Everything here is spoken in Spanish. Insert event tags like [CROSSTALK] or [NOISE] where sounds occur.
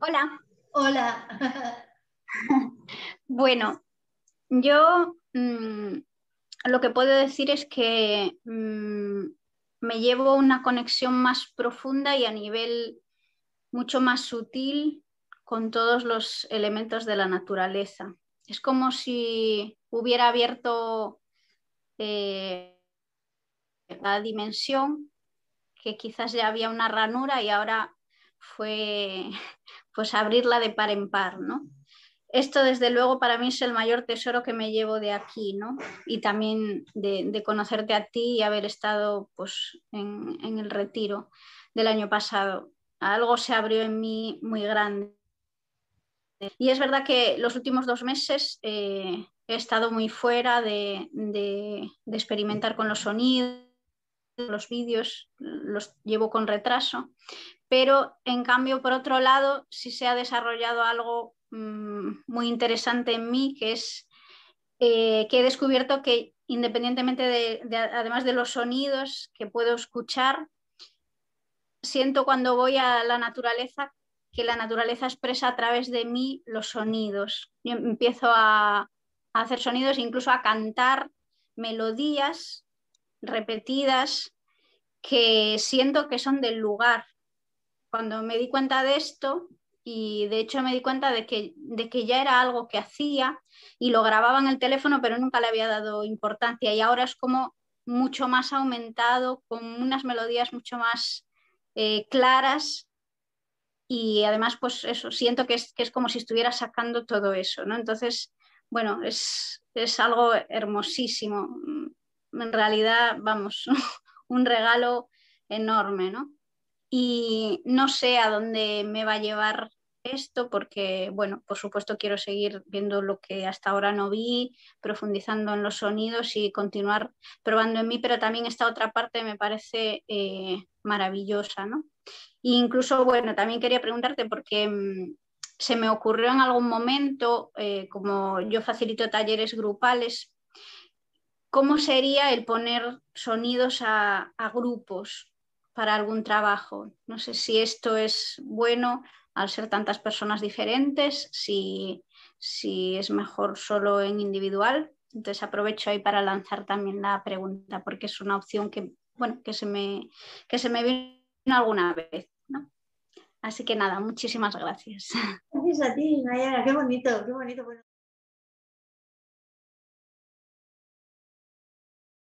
Hola. Hola. [LAUGHS] bueno, yo mm, lo que puedo decir es que mm, me llevo una conexión más profunda y a nivel mucho más sutil con todos los elementos de la naturaleza. Es como si hubiera abierto eh, la dimensión, que quizás ya había una ranura y ahora fue pues abrirla de par en par, ¿no? Esto desde luego para mí es el mayor tesoro que me llevo de aquí, ¿no? Y también de, conocerte a ti y haber estado pues en, el retiro del año pasado. Algo se abrió en mí muy grande. Y es verdad que los últimos dos meses eh, he estado muy fuera de, de, experimentar con los sonidos, los vídeos, los llevo con retraso, pero en cambio, por otro lado, sí se ha desarrollado algo mm, muy interesante en mí, que es eh, que he descubierto que independientemente de, además de los sonidos que puedo escuchar, siento cuando voy a la naturaleza que la naturaleza expresa a través de mí los sonidos. Yo empiezo a, a hacer sonidos, incluso a cantar melodías repetidas que siento que son del lugar. Cuando me di cuenta de esto, y de hecho me di cuenta de que, de que ya era algo que hacía y lo grababa en el teléfono, pero nunca le había dado importancia y ahora es como mucho más aumentado, con unas melodías mucho más eh, claras y además pues eso, siento que es, como si estuviera sacando todo eso, ¿no? Entonces, bueno, es, es algo hermosísimo. En realidad, vamos, [LAUGHS] un regalo enorme, ¿no? Y no sé a dónde me va a llevar esto porque, bueno, por supuesto quiero seguir viendo lo que hasta ahora no vi, profundizando en los sonidos y continuar probando en mí, pero también esta otra parte me parece eh, maravillosa, ¿no? E incluso, bueno, también quería preguntarte porque mm, se me ocurrió en algún momento, eh, como yo facilito talleres grupales, ¿Cómo sería el poner sonidos a, grupos para algún trabajo? No sé si esto es bueno al ser tantas personas diferentes, si, es mejor solo en individual. Entonces aprovecho ahí para lanzar también la pregunta, porque es una opción que, bueno, que se me, que se me vino alguna vez. Así que nada, muchísimas gracias. Gracias a ti, Nayara, qué bonito, qué bonito.